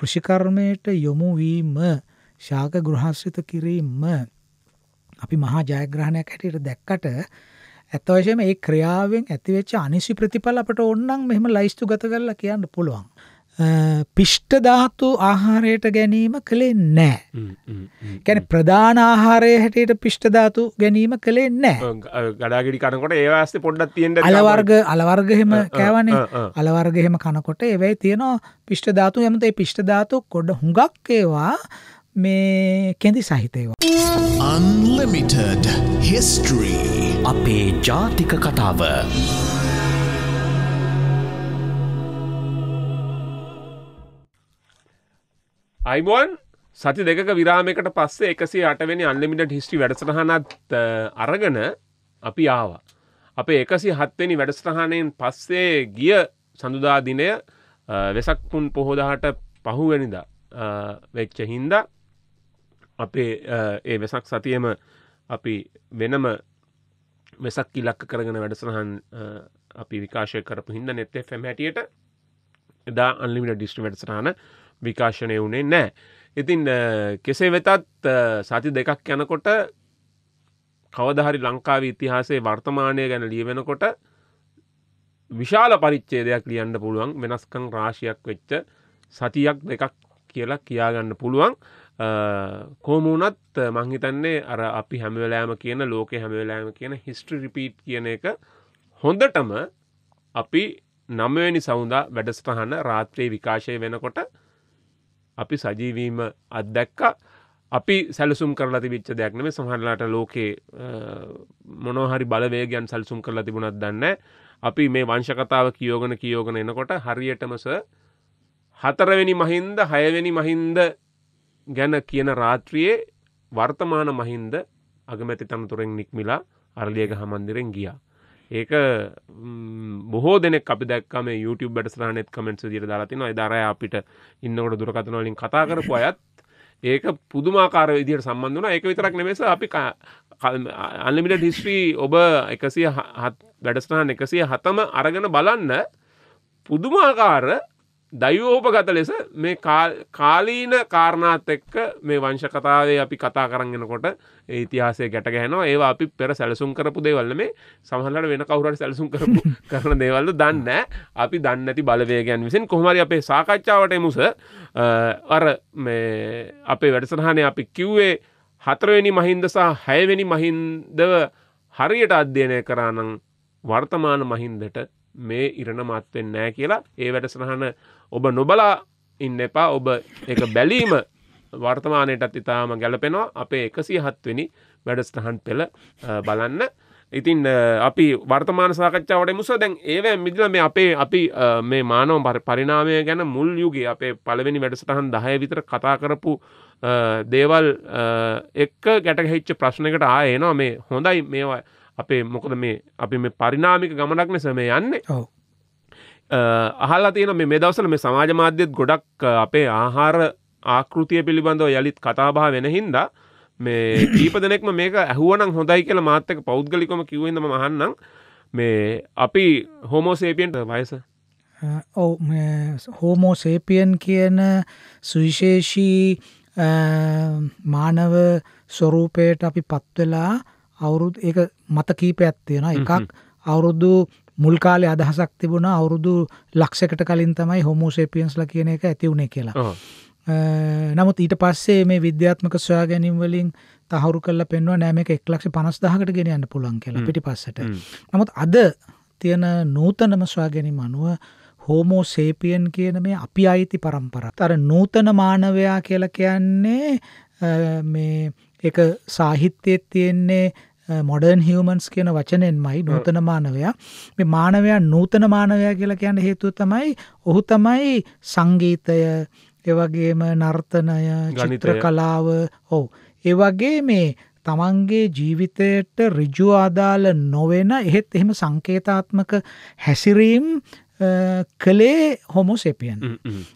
කෘෂිකර්මයට යොමු වීම ශාක ගෘහස්විත කිරීම අපි මහා ජයග්‍රහණයක් හැටියට දැක්කට ඇත්ත වශයෙන්ම ඒ ක්‍රියාවෙන් ඇතිවෙච්ච අනිසි ප්‍රතිඵල අපට ඕනනම් මෙහෙම ලයිස්තු ගත කරලා කියන්න පුළුවන්. පිෂ්ට ධාතු ආහාරයට ගැනීම කළේ නෑ ගැන ප්‍රධාන ආහාරය හැටියට පිෂ්ට ධාතු ගැනීම කළේ නෑ ගඩාගිඩි කනකොට ඒවාස්ත පොඩ්ඩක් තියෙන්ට අලවර්ග අලවර්ගහෙම කෑවනේ අලවර්ගහෙම කනකොට ඒවැයි තියෙනවා පිෂ්ට ධාතු යමතේ පිෂ්ට ධාතු කොඩ හුඟක් ඒවා මේ කෙදි සහිතේවා අන්ලිමිටඩ හිස්ටරී අපේ ජාතික කතාව අයිබෝන් සති දෙක විරාමකට පස්සේ එකසේ අටවැනි අන්ලිමිට හිස්ටි වැඩසටහනත් අරගන අපි ආවා. අපේ එකසි හත්වෙනි වැඩස්ටහනයෙන් පස්සේ ගිය සඳුදා දිනය වෙසක්පුන් පොහොදාට පහුවැනිද වෙච්ච හින්ද අපේ ඒ වෙසක් සතියම අපි වෙනම වෙසක් ඉලක්ක කරගෙන වැඩසටහන් අපි විකාශය කරපු හිද නෙත්තේ ෆැමැටියට එදා අන්ලිමිට ඩිස්ටි වැඩසටහන විකාශනය වුණේ නෑ. ඉතින් කෙසේ වෙතත් සති දෙකක් යනකොට කවදහරි ලංකාව ඉතිහාසේ වර්තමානය ගැන ලියවෙනකොට විශාල පරිච්චේදයක් ලියන්න පුළුවන් වෙනස්කං රාශියක් වෙච්ච සතියක් දෙකක් කියලා කියාගන්න පුළුවන් කෝමුණත් මංහිතන්නේ අර අපි හැමවෙලෑම කියන ලෝක හැමවෙලෑම කියන හිස්ට්‍රි රිපීට් කියන එක හොඳටම අපි නමවැනි සෞදා වැඩස්ටහන රාත්‍රයේ විකාශය වෙනකොට අපි සජීවීම අත්දැක්ක අපි සැලසුම් කරලා තිබිච්ච දෙයක්නම සහරලාට ලෝකයේ මොනොහරි බලවේගයන් සැල්සුම් කරලා තිබුණත් දන්න අපි මේ වංශකතාව කියෝගන කියෝගෙන එනකොට හරියටමස හතරවෙනි මහින්ද හයවෙනි මහින්ද ගැන කියන රාත්‍රියයේ වර්තමාන මහින්ද අගමැති තනතුරෙන් නික්මිලා අරලියගහ මන්දිරෙන් ගියා ඒක බොහෝ දෙනෙක් අපි දැක්කම YouTube බඩස්රානෙත් කමෙන්ට්ස් දිර දාලාතින අයිදර අපිට ඉන්නකොට දුරකතනවලින් කතා කරපු අයත් ඒක පුදුමාකාර විදියට සම්බන්ධ වන එක විතරක් නෙමෙස අපි අල්ලිමිට හිස්ට්‍රී ඔබ එකසිය හත් වැඩස්නාන් එකසිය හතම අරගෙන බලන්න පුදුමාකාර දයෝපගත ලෙස මේ කාලීන කාරණාත් එක්ක මේ වංශකතාවේ අපි කතා කරගෙනකොට ඉතිහාසේ ගැට ගැනවා ඒ අපි පෙර සැලසුම් කරපු දේවල්ල මේ සහලට වෙන කවුරට සැලසුම් කරපු කරන දේවල්ල දන්න අපි දන්නති බලවේගයන් විසින් කොහමරි අපේ සාකච්ඡාවට මුස අර අපේ වැඩසටහනය අපි කිව්වේ හතරවෙනි මහින්ද සහ හයවෙනි මහින්දව හරියට අධ්‍යයනය කරානං වර්තමාන මහින්දට මේ ඉරණ මත්වෙෙන් නෑ කියලා ඒ වැඩසටහන ඔබ නොබලා ඉන්න එපා ඔබ එක බැලීම වර්තමානයටත් ඉතාම ගැලපෙනවා අපේ එකසි හත්වෙනි වැඩස්ටහන් පෙළ බලන්න ඉතින් අපි වර්තමාන සාකච්ඡාවට මුස දැන් ඒවැ මිදිල මේ අපේ අපි මේ මානව පරිනාමය ගැන මුල් යුගේ අපේ පළවෙනි වැඩසටහන් දහය විතර කතා කරපු දේවල් එක්ක ගැටහෙච්ච ප්‍රශ්නකට ආයනවා මේ හොඳයි මේවා අපේ මොකද මේ අපි මේ පරිනාමික ගමනක් නෙසම යන්නේ අහලා තියෙන මේ දවසල මේ සමාජ මාධ්‍යත් ගොඩක් අපේ ආහාර ආකෘතිය පිළිබඳව යළිත් කතාබහ වෙන හින්දා මේ කීප දෙනෙක්ම මේක ඇහුවනම් හොඳයි කියලා මාත්තක පෞද්ගලිකම කිව්වෙන්දම මහන්නම් මේ අපි හෝමෝසේපියන්ට වයස ඔව හෝමෝසේපියන් කියන සුවිශේෂී මානව ස්වරූපයට අපි පත්වෙලා අවුරුදු ඒ මත කීපයක් තියෙන එකක් අවුරුදු මුල් කාලේ අදහසක් තිබුණා අවුරුදු ලක්ෂයකට කලින් තමයි හොමෝ සේපියන්ස්ලා කියන එක ඇති වුණේ කියලා. නමුත් ඊට පස්සේ මේ විද්‍යාත්මක සොයා ගැනීම් වලින් තහවුරු කරලා පෙන්වුවා නෑ මේක 150000කට ගෙන යන්න පුළුවන් කියලා පිටිපස්සට. නමුත් අද තියෙන නූතනම සොයා ගැනීම අනුව හෝමෝ සේපියන් කියන මේ අපි අයිති પરම්පරාව. අර නූතන මානවයා කියලා කියන්නේ මේ ඒක සාහිත්‍යයේ තියෙන්නේ මොඩර්න් හියමන්ස් කියන වචනෙන්මයි නූතන මානවයා මේ මානවයා නූතන මානවයා කියලා කියන්න හේතුව තමයි ඔහු තමයි සංගීතය එවගේම නර්තනය චිත්‍ර කලාව ඔව් ඒ වගේ මේ තමන්ගේ ජීවිතයට ඍජු ආදාළ නොවෙන එහෙත් එහෙම සංකේතාත්මක හැසිරීම් කළේ හොමෝසේපියන්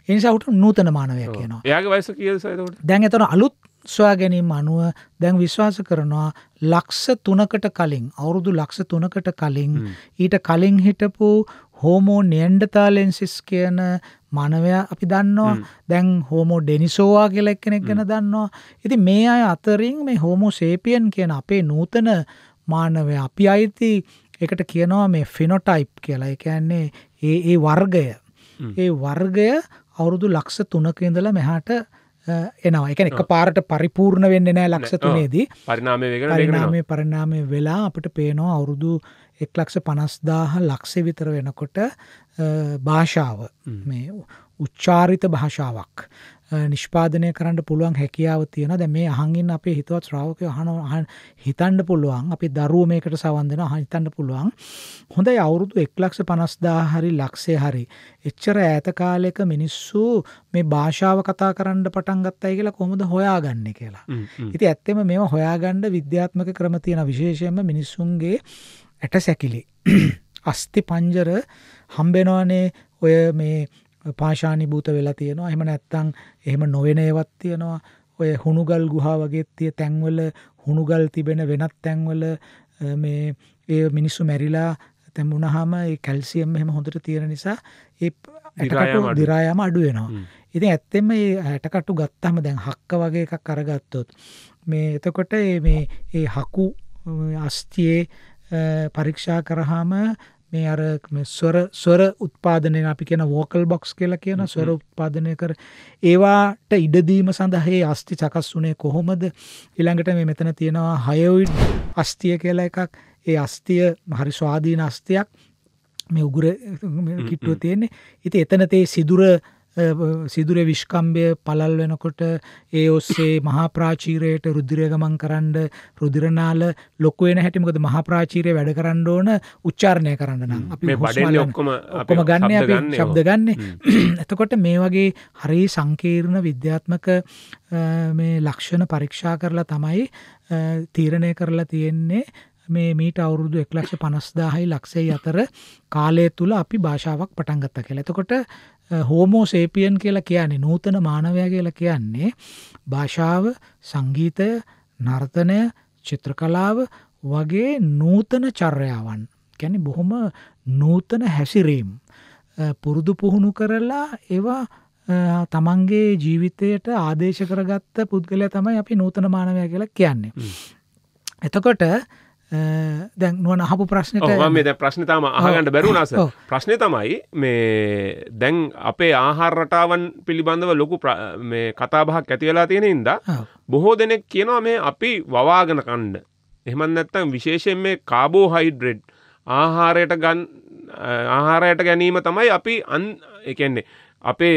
එනිසා උට නූතන මානවය කියනවා එයාගේ වයස කීයද සයිදෝට දැන් එතන අලුත් සොයා ගැනීම අනුව දැන් විශ්වාස කරනවා ලක්ෂ තුනකට කලින් අවුරුදු ලක්ෂ තුනකට කලින් ඊට කලින් හිටපු හෝමෝ නියන්ඩතාලෙන්සිස් කියන මනවයා අපි දන්නවා දැන් හෝමෝ ඩෙනිසෝවා කියලා එක්කෙනෙක් ගැන දන්නවා ඉතින් මේ අය අතරින් මේ හෝමෝ සේපියන් කියන අපේ නූතන මානවය අපි අයිති එකට කියනවා මේ ෆිනොටයිප් කියලා ඒ කියන්නේ ඒ ඒ වර්ගය ඒ වර්ගය අවුරුදු ලක්ෂ තුනක ඉඳලා මෙහාට එනවා එක එක පාරට පරිපූර්ණ වෙන්න නෑ ලක්ෂ තුනේදී පරිනාමය පරිනාමය වෙලා අපට පේනවා අවුරුදු එක් ලක්ෂ පනස්දාහ ලක්ෂ විතර වෙනකොට භාෂාව මේ උච්චාරිත භාෂාවක් නිෂ්පාදනය කරන්න පුළුවන් හැකියාව තියෙන දැ මේ අහන්ගින් අපේ හිතවත් ශ්‍රාවකය හන හිතන්ඩ පුළුවන් අපි දරුව මේකට සවන්දෙන හිතන්න පුළුවන් හොඳයි අවුරුදු එක්ලක්ෂ පනස්දා හරි ලක්ෂය හරි එච්චර ඇත කාලෙක මිනිස්සු මේ භාෂාව කතා කරන්න පටන් ගත්තයි කියලා කොහොමද හොයාගන්න කියලා ඉති ඇත්තෙම මේ හොයාගණ්ඩ විද්‍යාත්මක ක්‍රම තියෙන විශේෂයෙන්ම මිනිස්සුන්ගේ ඇට සැකිලි අස්ති පංජර හම්බෙනවානේ ඔය මේ පාෂාණීභූත වෙලා තියෙනවා. එහෙම නැත්නම් එහෙම නොවන ඒවත් තියෙනවා. ඔය හුණුගල් ගුහා වගේ තිය තැන්වල හුණුගල් තිබෙන වෙනත් තැන්වල මේ ඒ මිනිස්සු මැරිලා තැඹුණාම ඒ කැල්සියම් එහෙම හොඳට තියෙන නිසා ඒ ඇටකටු දිරායම අඩු වෙනවා. ඉතින් ඇත්තෙන්ම මේ ඇටකටු ගත්තාම දැන් හක්ක වගේ එකක් අරගත්තොත් මේ එතකොට මේ මේ හකු අස්තියේ පරීක්ෂා කරාම මේ අර ස්වර ස්වර උත්පාදනය අපි කියන වෝකල් බොක්ස් කියලා කියන ස්වර උත්පාදනය කර ඒවාට ඉඩදීම සඳහේ අස්ති සකස් වුණේ කොහොමද ඊළඟට මේ මෙතන තියෙනවා හයෝයිඩ් අස්තිය කියලා එකක් ඒ අස්තිය හරි ස්වාධීන අස්තියක් මේ උගුර කිට්ටුව තියෙන්නේ ඉතින් එතන තේ සිදුර සිදුර විශ්කම්භය පලල් වෙනකොට ඒ ඔස්සේ මහාප්‍රාචීරයට රුදිරයගමන් කරන්න රුදිරනාල ලොක්වෙන හැටිමකද මහාප්‍රාචීරය වැඩ කරන්න ඕන උච්චාරණය කරන්න නම් ඔක්කොම ගන්න ශබ්ද ගන්න එතකොට මේ වගේ හරි සංකීර්ණ විද්‍යාත්මක මේ ලක්ෂණ පරීක්ෂා කරලා තමයි තීරණය කරලා තියෙන්නේ මේ මීට අවුරුදු එක්ලක්ෂ පනස්දාහයි ලක්ෂේ අතර කාලය තුළ අපි භාෂාවක් පටන්ගත්ත කෙළ එතකොට හෝමෝ සේපියන් කියලා කියන්නේ නූතන මානවයා කියලා කියන්නේ භාෂාව සංගීතය නර්තනය චිත්‍රකලාව වගේ නූතන චර්යාවන් ගැන බොහොම නූතන හැසිරීම් පුරුදු පුහුණු කරලා ඒවා තමන්ගේ ජීවිතයට ආදේශ කරගත්ත පුද්ගලය තමයි අපි නූතන මානවය කියලා කියන්නේ. එතකොට Eh, දැන් නුවන අහපු ප්‍රශ්නට මේ දැ ප්‍රශ්න තම අහගන්නට බැරුණස ප්‍රශ්නය තමයි මේ දැන් අපේ ආහාරටාවන් පිළිබඳව ලොකු කතාබහක් ඇතිවෙලා තියෙන ඉද බොහෝ දෙනෙක් කියනවා මේ අපි වවාගෙන කණ්ඩ එහමන් නැත්තම් විශේෂයෙන් මේ කාබෝ හයිඩ්‍රෙඩ් ආහාරයට ගන් ආහාරයට ගැනීම තමයි අපි අන් එකන්නේ අපේ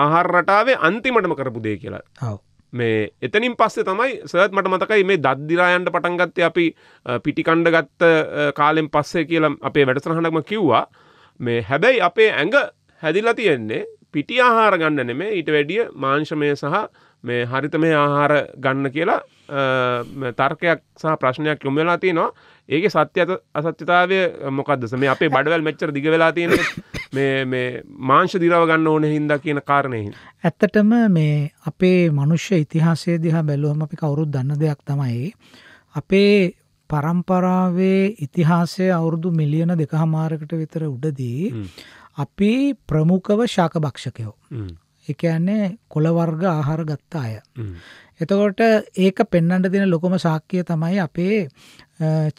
ආහාර රටාවේ අන්තිමටම කරපු දේ කියලා මේ එතනින් පස්සේ තමයි සරත් මට මතකයි මේ දද්දිරායන්ට පටන්ගත්තේ අපි පිටිකණ්ඩ ගත්ත කාලෙන් පස්සේ කියලා අපේ වැඩසරහනක්ම කිව්වා මේ හැබැයි අපේ ඇඟ හැදිලා තියෙන්නේ පිටි ආහාර ගන්න නෙමේ ඊට වැඩිය මාංශමය සහ මේ හරිතමය ආහාර ගන්න කියලා තර්කයක් සහ ප්‍රශ්නයක් යොමු වෙලා තියෙනවා ඒකේ සත්‍ය අසත්‍යතාවය මොකද්ද මේ අපේ බඩවැල් මෙච්චර දිග වෙලා තියෙන්නේ මේ මේ මාංශ දිරව ගන්න ඕන හින්ද කියන කාරණයෙන්. ඇත්තටම මේ අපේ මනුෂ්‍ය ඉතිහාසය දිහා බැලුවම අපි කවුරුත් දන්න දෙයක් තමයි. අපේ පරම්පරාවේ ඉතිහාසය අවුරුදු මිලියන දෙකහමාරකට විතර උඩදී අපි ප්‍රමුඛව ශාකභක්ෂකයෝ. එකන්නේ කොළවර්ග ආහාර ගත්තා අය. එතකොට ඒක පෙන්නට දෙන ලොකොම සාක්කිය තමයි අපේ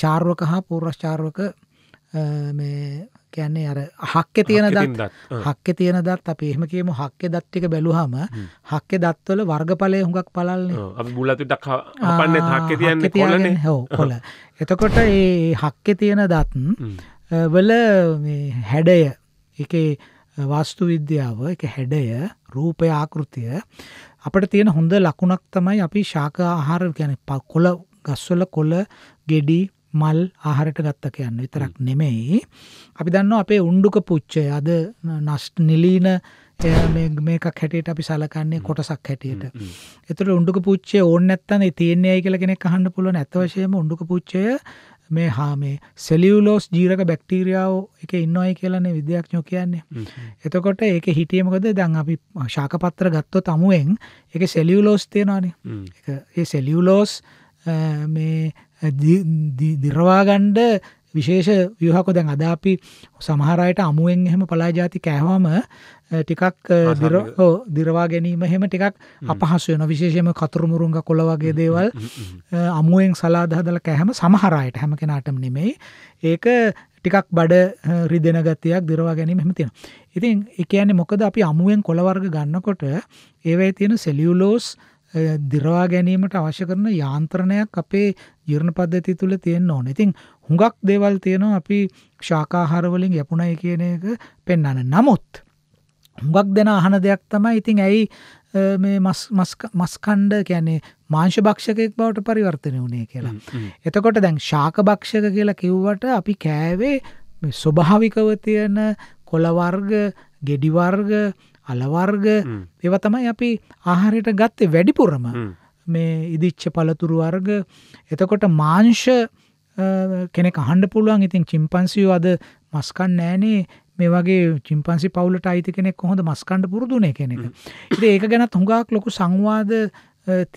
චාර්වක හා පූර්ශ්චාර්වක කියන්නේ අර හක්කේ තියෙන දත් හක්කේ තියෙන දත් අපි එහෙම කියමු හක්කේ දත් ටික බැලුවාම හක්කේ දත්වල වර්ගඵලය හුඟක් පළල්නේ අපි බුලත් ටිකක් හපන්නේ හක්කේ තියන්නේ කොළනේ ඔව් කොළ එතකොට මේ හක්කේ තියෙන දත් වල මේ හැඩය ඒකේ වාස්තු විද්‍යාව ඒක හැඩය රූපය ආකෘතිය අපිට තියෙන හොඳ ලකුණක් තමයි අපි ශාක ආහාර කියන්නේ කොළ ගස්වල කොළ ගෙඩි මල් ආහරට ගත්ත කියන්න විතරක් නෙමෙයි අපි දන්න අපේ උණ්ඩුක පුච්චය අද නස්ට නිලීන මේකක් හැටියට අපි සලකන්නේ කොටසක් හැටියට එතුට උඩුක පුච්චේ ඕන්න ඇත්තන තියන්නේ කියල කෙනෙක් අහන්න පුළුවන් ඇතවශයම උඩුක පුච්චය මේ හා මේ සෙලියුලෝස් ජීරක බැක්ටීරියාව එක ඉන්නවයි කියලන්නේ විද්‍යක්ඥෝ කියන්නේ. එතකොට ඒක හිටියමකද දැන් අපි ශාකපත්‍ර ගත්තො තමුවෙන් එක සෙලියුලෝස් තියෙනවානේ ඒ සෙලියුලෝස් මේ දිරවාගණ්ඩ විශේෂ වියහකො දැන් අදාපි සමහරයට අමුවෙන් එහෙම පලාජාති කෑහවම ටිකක් දිරවා ගැනීම හෙම ටිකක් අපහසුවන විශේෂම කතුරුමුරුන්ග කොළ වගේ දේවල් අමුවෙන් සලාදහදල කෑහම සමහරයට හැම කෙනාටම නෙමෙයි ඒක ටිකක් බඩ රිදෙන ගතියක් දිරවා ගැනීම හැම තියෙන ඉතින් එකන්නේ මොකද අපි අමුවෙන් කොළවර්ග ගන්නකොට ඒවයි තියෙන සෙලියුලෝස් දිරවා ගැනීමට අවශ්‍ය කරන යාන්ත්‍රණයක් අපේ ජීර්ණ පද්ධතිය තුළ තියෙන්න ඕනේ. ඉතින් හුඟක් දේවල් තියෙනවා අපි ශාකාහාර වලින් යපුණයි කියන එක පෙන්වන්න. නමුත් හුඟක් දෙන අහන දෙයක් තමයි ඉතින් ඇයි මේ මස් මස් මස් කණ්ඩ කියන්නේ මාංශ භක්ෂකයෙක් බවට පරිවර්තනය වුණේ කියලා. එතකොට දැන් ශාක භක්ෂක කියලා කිව්වට අපි කෑවේ ස්වභාවිකව තියෙන කොළ වර්ග, ගෙඩි වර්ග, අලවර්ග ඒව තමයි අපි ආහාරයට ගත්තේ වැඩිපුරම මේ ඉදිච්ච පළතුරු වර්ග එතකොට මාංශ කෙනෙක් අහන්ඩ පුළුවන් ඉතින් චිම්පන්සියෝ අද මස්කන් නෑනේ මේ වගේ චිම්පන්සි පවුලට අයිති කෙනෙක් හොඳ මස්කණ්ඩ පුරදුනේ කෙනෙක ඉති ඒක ගැනත් හුඟක් ලොකු සංවාද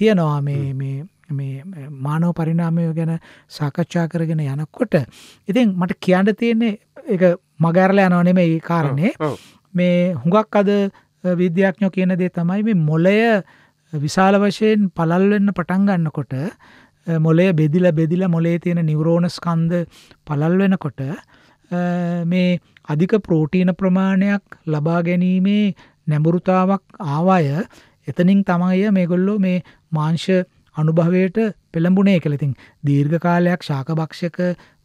තියනවා මේ මේ මානව පරිනාමය ගැන සාකච්ඡා කරගෙන යනකොට ඉතින් මට කියන්න තියෙන්නේ එක මගැරල යනවනේ මේ කාරණය මේ හුඟක් අද විද්‍යාඥයෝ කියන දේ තමයි මේ මොළය විශාල වශයෙන් පළල් වෙන්න පටන් ගන්නකොට මොළය බෙදිලා බෙදිලා මොළයේ තියෙන නිව්‍රෝන ස්කන්ධ පළල් වෙනකොට මේ අධික ප්‍රෝටීන ප්‍රමාණයක් ලබා ගැනීමේ නැඹුරුතාවක් ආවය එතනින් තමයි මේගොල්ලෝ මේ මාංශ අනුභවයට පෙළඹුණේ කියලා. ඉතින් දීර්ඝ කාලයක් ශාකභක්ෂක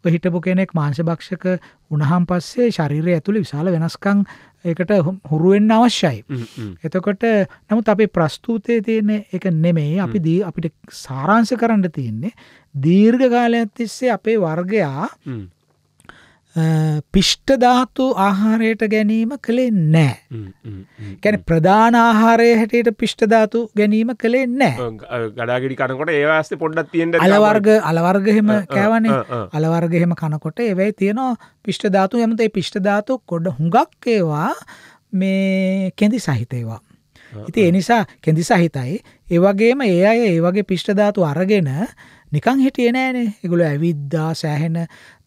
හිටපු කෙනෙක් මාංශභක්ෂක වුණහන් පස්සේ ශරීරය ඇතුළේ විශාල වෙනස්කම් ඒකට හුරුවෙන් අවශ්‍යයි. එතකොට නමුත් අපේ ප්‍රස්තුතය තියෙන එක නෙමෙයි අපි දී අපිට සාරාංශ කරන්න තියෙන්නේ දීර්ඝ කාලයක් තිස්සේ අපේ වර්ගයා පිෂ්ට ධාතු ආහාරයට ගැනීම කළේ නෑ ගැන ප්‍රධාන ආහාරය හැටියට පිෂ්ට ධාතු ගැනීම කළේ නෑ ගඩාගිඩි කනකොට ඒවාස්ත පොඩ්ඩක් තියෙන්ට අලවර්ග අලවර්ගහෙම කෑවනේ අලවර්ගහෙම කනකොට ඒවැයි තියෙනවා පිෂ්ට ධාතු යමතේ පිෂ්ට ධාතු කොඩ හුඟක් ඒවා මේ කෙඳි සහිතේවා ඉති එනිසා කෙඳි සහිතයි ඒවගේම ඒ අය ඒවගේ පිෂ්ට ධාතු අරගෙන නිකන් හිටියේ නෑනේ. ඒගොල්ලෝ ඇවිද්දා සෑහෙන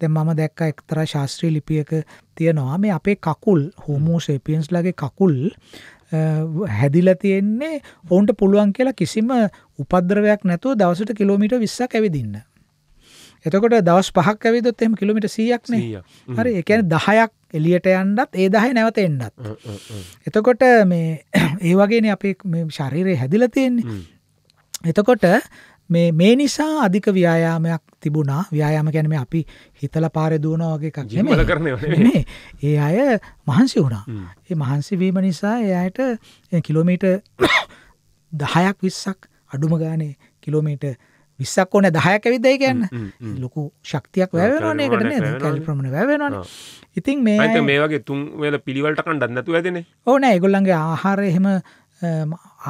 දැන් මම දැක්ක එක්තරා ශාස්ත්‍රීය ලිපියක තියනවා මේ අපේ කකුල් හෝමෝ සේපියන්ස්ලාගේ කකුල් හැදිලා තියෙන්නේ ඔවුන්ට පුළුවන් කියලා කිසිම උපද්‍රවයක් නැතුව දවසට කිලෝමීටර් 20ක් ඇවිදින්න. එතකොට දවස් 5ක් ඇවිදොත් එහෙම කිලෝමීටර් 100ක් නේ. හරි ඒ කියන්නේ 10ක් එළියට යන්නත් ඒ 10 නැවත එන්නත්. එතකොට මේ ඒ වගේනේ අපේ මේ ශරීරය හැදිලා තියෙන්නේ. එතකොට මේ මේ නිසා අධික ව්‍යායාමයක් තිබුණා ව්‍යායාම ගැනම අපි හිතල පාර දුවනවා වගේ එකක් නෙමෙයි. ඒ අය මහන්සි වුණා. ඒ මහන්සි වීම නිසා ඒ අයට කිලෝමීටර් 10ක් 20ක් අඩුම ගානේ කිලෝමීටර් 20ක් ඕනේ 10ක් ඇවිත් දෙයි කියන්න. ලොකු ශක්තියක් වැය වෙනවනේ ඒකට නේද? කැලි ප්‍රමාණය වැය වෙනවනේ. ඉතින් මේ අය මේ වගේ තුන් වේල පිළිවෙලට කණ්ඩක් නැතුව ඇදෙන්නේ. ඕ නෑ ඒගොල්ලන්ගේ ආහාරය එහෙම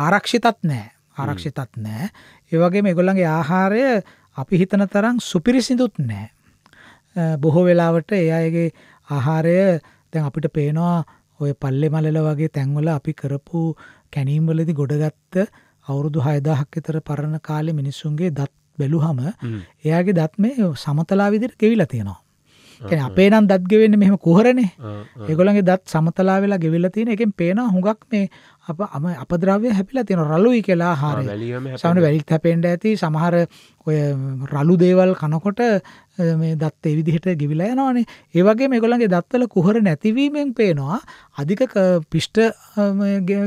ආරක්ෂිතත් නෑ. ආරක්ෂිතත් නෑ. ඒ වගේම ඒගොල්ලන්ගේ ආහාරය අපි හිතන තරම් සුපිරිසිදුත් නැහැ. බොහෝ වෙලාවට ඒ අයගේ ආහාරය දැන් අපිට පේනවා ඔය පල්ලෙ මලල වගේ තැන්වල අපි කරපු කැනීම්වලදි ගොඩගත්ත අවුරුදු 6000ක් විතර පරණ කාලේ මිනිස්සුන්ගේ දත් බැලුවම එයාගේ දත් මේ සමතලා විදිහට ගෙවිලා තියෙනවා. කියන්නේ අපේ නම් දත් ගෙවෙන්නේ මෙහෙම කුහරනේ. ඒගොල්ලන්ගේ දත් සමතලා වෙලා ගෙවිලා තියෙන එකෙන් පේනවා හුඟක් මේ අප අපද්‍රව්‍ය හැපිලා තියෙනවා රළුයි කියලා ආහාරය. සමහර වැලිත් හැපෙන්න ඇති සමහර ඔය රළු දේවල් කනකොට මේ දත් ඒ විදිහට ගෙවිලා යනවානේ. ඒ වගේම ඒගොල්ලන්ගේ දත්වල කුහර නැතිවීමෙන් පේනවා අධික පිෂ්ඨ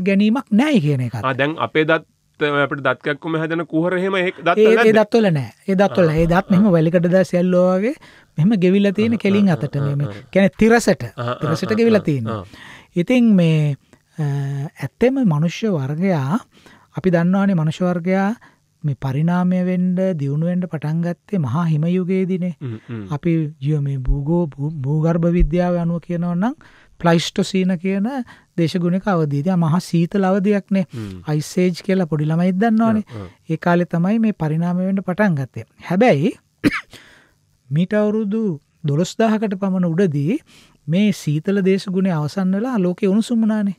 ගැනීමක් නැහැ කියන එකත්. ආ දැන් අපේ දත් අපට දත්කක්ම හැදන කුහරහෙම ඒ දත්වල නෑ ඒ දත්වල ඒ දත් මෙම වැලිකටද සැල්ලෝගේ මෙම ගෙවිල තියෙන කෙලින් අතට මෙම කැන තිරසට තිරසට ගෙවිල තියෙන. ඉතින් මේ ඇත්තෙම මනුෂ්‍ය වර්ගයා අපි දන්නවානේ මනුෂවර්ගයා මේ පරිනාමය වෙන්ඩ දියුණුවෙන්ට පටන්ගත්තේ මහා හිමයුගයේදිනේ අපි ජිය මේ භූගෝ භූගර්භ විද්‍යාව අනුව කියනවන්නම් ප්ලයිස්ටොසීන කියන දේශගුණික අවදීදී මහා සීතල අවධියක්නේ අයිස් ඒජ් කියලා පොඩි ළමයි දන්නවනේ. ඒ කාලේ තමයි මේ පරිණාමය වෙන්න පටන් ගත්තේ. හැබැයි මීට අවුරුදු 12000කට පමණ උඩදී මේ සීතල දේශගුණය අවසන් වෙලා ලෝකේ උණුසුම් වුණානේ.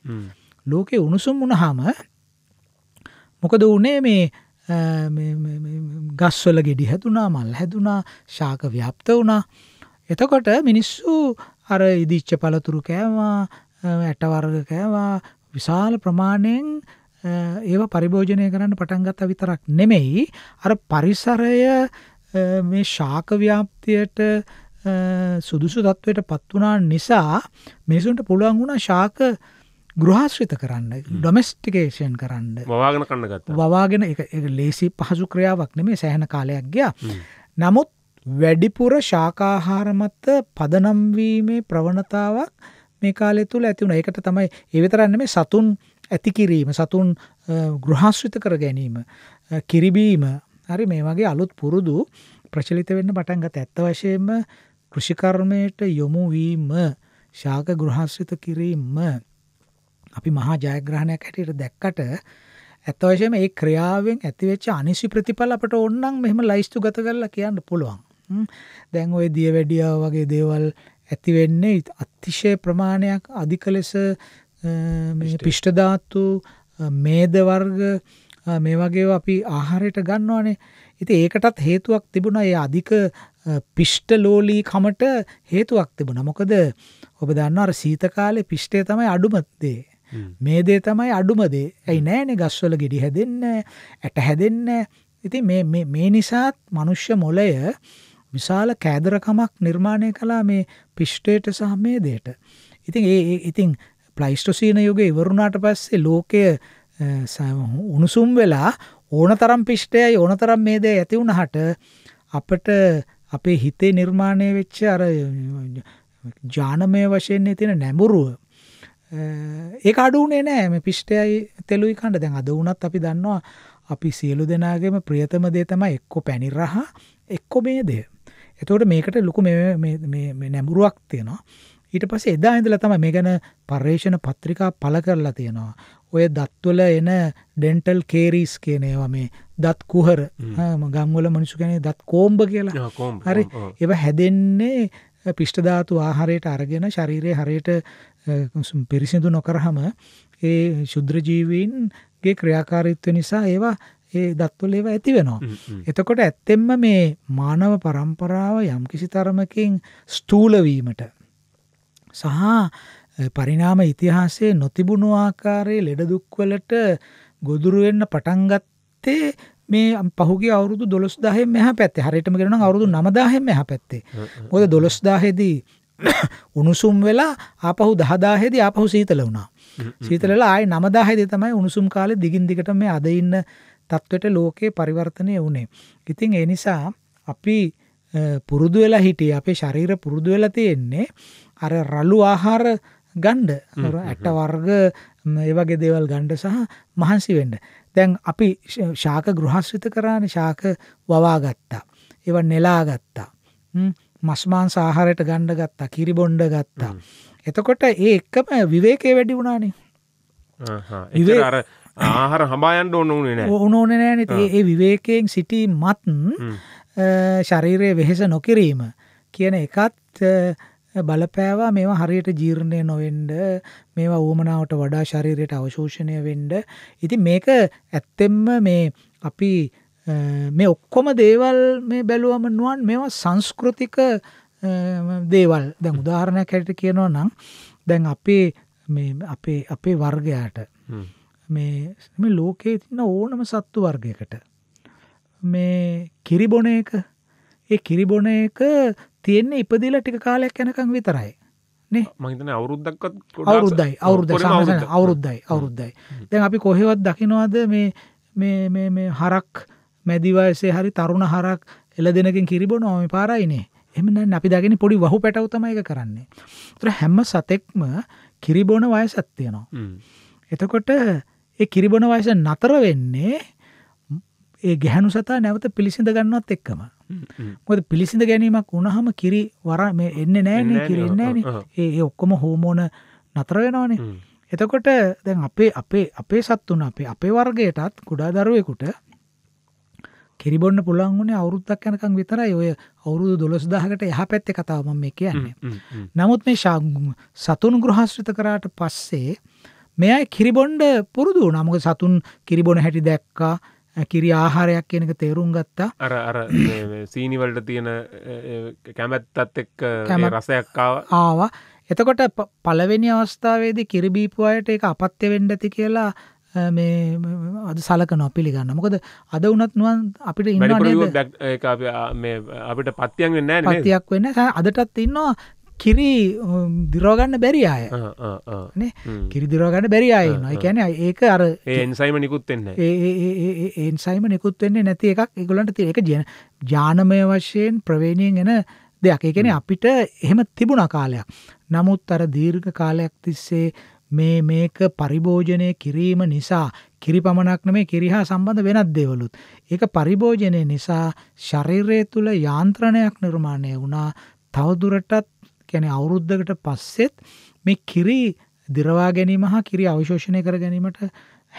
ලෝකේ උණුසුම් වුණාම මොකද වුනේ මේ ගස්වල ගෙඩි හැදුනා මල් හැදුනා ශාක ව්‍යාප්ත වුණා. එතකොට මිනිස්සු අර ඉදිච්ච පළතුරු කෑවා ඇටවර්ග කෑවා විශාල ප්‍රමාණයෙන් ඒව පරිභෝජනය කරන්න පටන්ගත්ත විතරක් නෙමෙයි අර පරිසරය මේ ශාකව්‍යාප්තියට සුදුසු තත්ත්වයට පත්වනා නිසා මිනිසුන්ට පුළුවන් වුණ ශාක ගෘහස්විත කරන්න ඩොමස්ටිකේෂන් කරන්න වවාගෙන කන්නගත් වවාගෙන ලේසි පහසු ක්‍රියාවක් නෙමේ සෑහන කාලයක් ගියා නමුත් වැඩිපුර ශාකාහාර මත පදනම් වීමේ ප්‍රවණතාවක් මේ කාලය තුල ඇති වුණා. ඒකට තමයි ඒ විතරක් නෙමෙයි සතුන් ඇති කිරීම, සතුන් ගෘහාශ්‍රිත කර ගැනීම, කිරිබීම, හරි මේ වගේ අලුත් පුරුදු ප්‍රචලිත වෙන්න පටන් ගත. ඇත්ත වශයෙන්ම කෘෂිකර්මයට යොමු වීම, ශාක ගෘහාශ්‍රිත කිරීම අපි මහා ජයග්‍රහණයක් හැටියට දැක්කට ඇත්ත වශයෙන්ම මේ ක්‍රියාවෙන් ඇතිවෙච්ච අනිසි ප්‍රතිඵල අපට ඕනනම් මෙහෙම ලයිස්තු ගත කරලා කියන්න පුළුවන්. දැන් ওই දියවැඩියා වගේ දේවල් ඇති වෙන්නේ අතිශය ප්‍රමාණයක් අධික ලෙස මේ පිෂ්ඨ ධාතු මේද වර්ග මේ වගේ අපි ආහාරයට ගන්නවානේ. ඉතින් ඒකටත් හේතුවක් තිබුණා. ඒ අධික පිෂ්ඨ ලෝලී කමට හේතුවක් තිබුණා. මොකද ඔබ දන්නවා අර සීත කාලේ පිෂ්ඨය තමයි අඩුම දේ. මේ දේ තමයි අඩුම දේ. ඇයි නෑනේ ගස්වල ගෙඩි හැදෙන්නේ, ඇට හැදෙන්නේ. ඉතින් මේ මේ මේ නිසාත් මනුෂ්‍ය මොළය විශාල කෑදරකමක් නිර්මාණය කලා මේ පිෂ්ටේට සහ මේ දේට. ඉතින් ඒ ඉතින් ප්ලයිස්ටෝසීන යුගයේ ඉවරුණාට පස්සේ ලෝකය උණුසුම් වෙලා ඕන තරම් පිෂ්ටයයි ඕන තරම් මේ දේ ඇති වුණහට අපට අපේ හිතේ නිර්මාණය වෙච්ච අර ජානමය වශයෙන් තියෙන නැඹුරුව ඒක අඩුනේ නෑ මේ පිෂ්ටයයි තෙලුයි කණ්ඩ දැන් අද වුණත් අපි දන්නවා අපි සියලු දෙනාගේම ප්‍රියතම දේ තමයි එක්කෝ පැණිරහ එක්කෝ මේ දේ එතකොට මේකට ලොකු නැඹුරුවක් තියෙනවා. ඊට පස්සේ එදා ඉඳලා තමයි මේ ගැන පර්යේෂණ පත්‍රිකා පළ කරලා තියෙනවා. ඔය දත්වල එන ඩෙන්ටල් කේරීස් කියන ඒවා මේ දත් කුහර ගම්වල මිනිසු කෙනේ දත් කෝම්බ කියලා. හරි. ඒව හැදෙන්නේ පිෂ්ඨ ධාතු ආහාරයට අරගෙන ශරීරයේ හරියට පිරිසිදු නොකරහම ඒ ශුද්‍ර ජීවීන්ගේ ක්‍රියාකාරීත්වය නිසා ඒවා ඒ දත්වල ඒවා ඇති වෙනවා. එතකොට ඇත්තෙන්ම මේ මානව પરම්පරාව යම්කිසි තරමකින් ස්ථූල වීමට සහ පරිණාම ඉතිහාසයේ නොතිබුණු ආකාරයේ ලෙඩ දුක් වලට ගොදුරු වෙන්න පටන් ගත්තේ මේ පහුගේ අවුරුදු 12000 මෙහා පැත්තේ හරියටම කියනවා නම් අවුරුදු 9000 මෙහා පැත්තේ. මොකද 12000 දී උණුසුම් වෙලා ආපහු 10000 දී ආපහු සීතල වුණා. සීතලලා ආයේ 9000 දී තමයි උණුසුම් කාලේ දිගින් දිගට මේ අද ඉන්න තත්ත්වයට ලෝකයේ පරිවර්තනය වුණේ. ඉතින් ඒ නිසා අපි පුරුදු වෙලා හිටියේ අපේ ශරීර පුරුදු වෙලා තියෙන්නේ අර රළු ආහාර ගණ්ඩ ඇට වර්ග ඒවගේ දේවල් ගණ්ඩ සහ මහන්සි වෙන්ඩ. දැන් අපි ශාක ගෘහස්විත කරාන ශාක වවාගත්තා. ඒව නෙලාගත්තා. මස්මාන් සාහරයට ගණ්ඩ ගත්තා කිරි බොන්්ඩ ගත්තා. එතකොට ඒ එක්කම විවේකය වැඩි වුණානේ ආහාර හඹා යන්න ඕන උනේ නෑ. ඕන ඕනේ නෑනේ. ඒ විවේකයෙන් සිටීමත් ශරීරයේ වෙහෙස නොකිරීම කියන එකත් බලපෑවා මේවා හරියට ජීර්ණය නොවෙන්ඩ මේවා ඌමනාවට වඩා ශරීරයට අවශෝෂණය වෙන්ඩ ඉති මේක ඇත්තෙම්ම මේ අපි මේ ඔක්කොම දේවල් මේ බැලුවම නුවන් මෙවා සංස්කෘතික දේවල් දැන් උදාහරණයක් හැට කියනවා නම් දැන් අපේ අපේ අපේ වර්ගයාට මේ මේ ලෝකයේ තින්න ඕනම සත්තු වර්ගයකට මේ කිරිබොන එක ඒ කිරිබොන එක තියෙන්නේ ඉපදිලා ටික කාලයක් යනකම් විතරයි නේ මහිතන අවුරුද්දක්වත් අවුරුද්දයි අවුරුද්දයි අවුරුද්දයි අවුරුද්දයි දැන් අපි කොහෙවත් දකිනවද මේ මේ මේ මේ හරක් මැදි වයසේ හරි තරුණ හරක් එළදෙනකින් කිරිබොනවා මේ පාරයිනේ එහෙම නැත්නම් අපි දකින්නේ පොඩි වහු පැටව තමයි ඒක කරන්නේ. ඒතර හැම සතෙක්ම කිරිබොන වයසක් තියෙනවා. එතකොට ඒ කිරිබන වයස නතර වෙන්නේ ඒ ගැහනු සතා නැවත පිළිසිඳ ගන්නවත් එක්කම. මොකද පිළිසිඳ ගැනීමක් වුණාම කිරි වර මේ එන්නේ නැහනේ කිරි එන්නේ නැහනේ. ඒ ඔක්කොම හෝමෝන නතර වෙනවනේ. එතකොට දැන් අපේ අපේ අපේ සත්තුන අපේ අපේ වර්ගයටත් කුඩා දරුවෙකුට කිරි බොන්න පුළුවන් උනේ අවුරුද්දක් යනකම් විතරයි ඔය අවුරුදු 12000කට එහා පැත්තේ කතාව මම කියන්නේ. නමුත් මේ සතුන් ගෘහස්විත කරාට පස්සේ මෙයයි කිරිබොන්්ඩ පුරුදු නමුක සතුන් කිරිබොන හැටි දැක්කා කිරි ආහාරයක් කියනක තේරුම් ගත්තා අර අර සීනිවලට තියෙන කැමැත්තත් එක් රසයක්කාව ආවා එතකොට පලවෙනි අවස්ථාවේද කිරිබීපු අයට එක අපත්‍ය වෙන්ඩ ඇති කියලා මේ අද සලක නොපිළිගන්න මොකද අද වනත් නුවන් අපිට ඉන්න අපිට පත්තියක් වෙන්න පත්තියක් වෙන්න අදටත් ඉන්නවා කිරි දිරෝගන්න බැරි අය කිරි දිරෝගන්න බැරි අය නොයි කැන ඒක අර එන්සයිම නිකුත්වෙන්න ඒන්සයිම නිකුත්වෙන්නේ නැති එකක් එකගලන්ට තිඒක ජන ජානමය වශයෙන් ප්‍රවේණයෙන් එන දෙයක් එකන අපිට එහෙම තිබුණ කාලයක් නමුත් අර දීර්ඝ කාලයක් තිස්සේ මේ මේක පරිභෝජනය කිරීම නිසා කිරි පමණක් නෙමේ කිරි හා සම්බන්ධ වෙනත් දේවලුත්. ඒක පරිභෝජනය නිසා ශරීරය තුළ යාන්ත්‍රණයක් නිර්මාණය වුණා තවදුරටත් කැන අවුරුද්ධකට පස්සෙත් මේ කිරි දිරවා ගැනීම හා කිරි අවිශෝෂණය කර ගැනීමට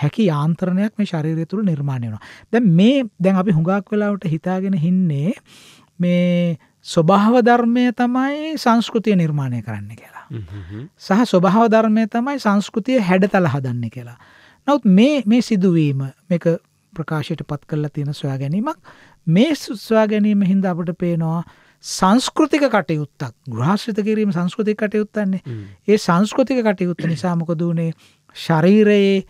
හැකි යාන්ත්‍රණයක් මේ ශරීරය තුළ නිර්මාණය වුණා. දැන් මේ දැන් අපි හුඟක් වෙලාවට හිතාගෙන හින්නේ මේ ස්වභාව ධර්මය තමයි සංස්කෘතිය නිර්මාණය කරන්න කියලා. සහ ස්වභාව ධර්මය තමයි සංස්කෘතිය හැඩතල හදන්න කියලා. නවත් මේ මේ සිදුවීම මේක ප්‍රකාශයට පත් කරලා තියෙන සොයා ගැනීමක් මේ සොයා ගැනීම හින්දා අපට පේනවා සංස්කෘතික කටයුත්තක් ගෘහස්විත කිරීම සංස්කෘතික කටයුත්තන්නේ ඒ සංස්කෘතික කටයුත්ත නිසා මොකද වුණේ ශරීරයේ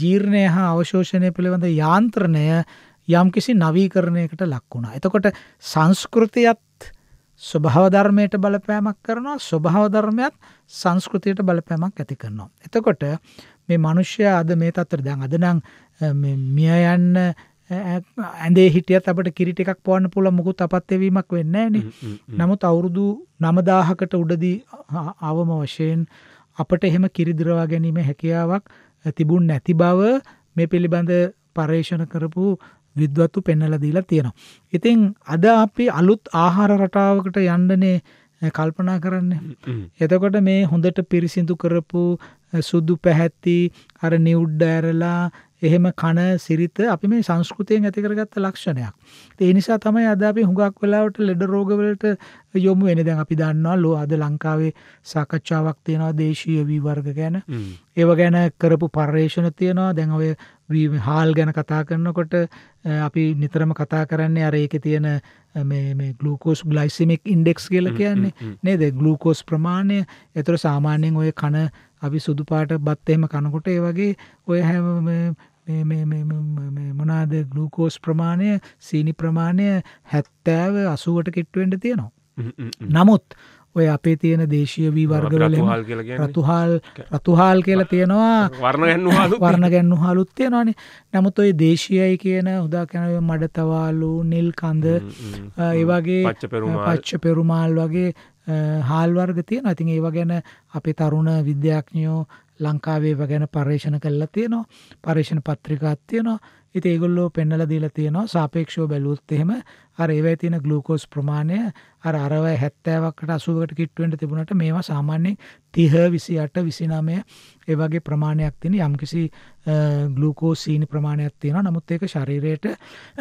ජීර්ණය හා අවශෝෂණය පිළිබඳ යාන්ත්‍රණය යම්කිසි නවීකරණයකට ලක් වුණා. එතකොට සංස්කෘතියත් ස්වභාවධර්මයට බලපෑමක් කරනවා ස්වභාවධර්මයත් සංස්කෘතියට බලපෑමක් ඇති කරනවා. එතකොට මේ මනුෂ්‍ය අද මේ තත්තර දැන් අදනං මිය යන්න ඇඳේ හිටියත් අපට කිරිට එකක් පවන්න පුළ මොකුත් අපත්තවීමක් වෙන්න න නමුත් අවුරුදු නමදාහකට උඩදී අවම වශයෙන් අපට එහෙම කිරිදිරවා ගැනීම හැකියාවක් තිබුන් නැති බව මේ පිළිබඳ පර්ේෂණ කරපු විද්වත්තු පෙන්නල දීලා තියෙනවා. ඉතින් අද අපි අලුත් ආහාර රටාවකට යන්නනේ කල්පනා කරන්න. එතකොට මේ හොඳට පිරිසිදු කරපු සුදු පැහැත්ති අර නිවුඩ්ඩ ඇරලා එහෙම කන සිරිත අපි මේ සංස්කෘතියෙන් ඇති කරගත්ත ලක්ෂණයක්. ඒ නිසා තමයි අද අපි හුඟක් වෙලාවට ලෙඩ රෝගවලට යොමු වෙන්නේ. දැන් අපි දන්නවා ලෝ අද ලංකාවේ සාකච්ඡාවක් තියෙනවා දේශීය වී වර්ග ගැන. ඒව ගැන කරපු පර්යේෂණ තියෙනවා. දැන් ඔය වී හාල් ගැන කතා කරනකොට අපි නිතරම කතා කරන්නේ අර ඒකේ තියෙන මේ ගලූකෝස් ගලයිසිමික් ඉන්ඩෙක්ස් කියල කියන්නේ නේද ගලූකෝස් ප්‍රමාණය එතර සාමාන්‍යයෙන් ඔය කන අපි සුදුපාට බත්තේම කනකොට ඒ වගේ ඔය හැම මොනාද ගලූකෝස් ප්‍රමාණය සීනි ප්‍රමාණය හැත්තෑව අසුවට කිට්ටුවෙන්ට තියෙනවා. නමුත් ඔය අපේ තියෙන දේශීය වී වර්ගවල රතුහාල් රතුහාල් කියලා තියෙනවා වර්ණ ගැන්නු හාලුත් තියෙනවානේ නමුත් ඔය දේශීයයි කියන උදා කැනව මඩතවාලු නිල් කඳ ඒවගේ පච්ච පෙරුමාල් වගේ හාල්වර්ග තියෙන ඉතින් ඒව ගැන අපේ තරුණ විද්‍යාඥයෝ ලංකාවේ ගැන පර්ේෂණ කල්ලා තියෙනවා පර්ේෂණ පත්‍රිකාත් තියෙනවා ඉතින් ඒගොල්ලෝ පෙන්නලා දීලා තියෙනවා සාපේක්ෂව බැලුවොත් එහෙම අර ඒවැය තියෙන ග්ලූකෝස් ප්‍රමාණය අර අරව 70කට 80කට කිට්ටු වෙන්න තිබුණාට මේවා සාමාන්‍යයෙන් 30 28 29 ඒ වගේ ප්‍රමාණයක් තියෙන යම්කිසි ග්ලූකෝස් සීනි ප්‍රමාණයක් තියෙනවා. නමුත් ඒක ශරීරයට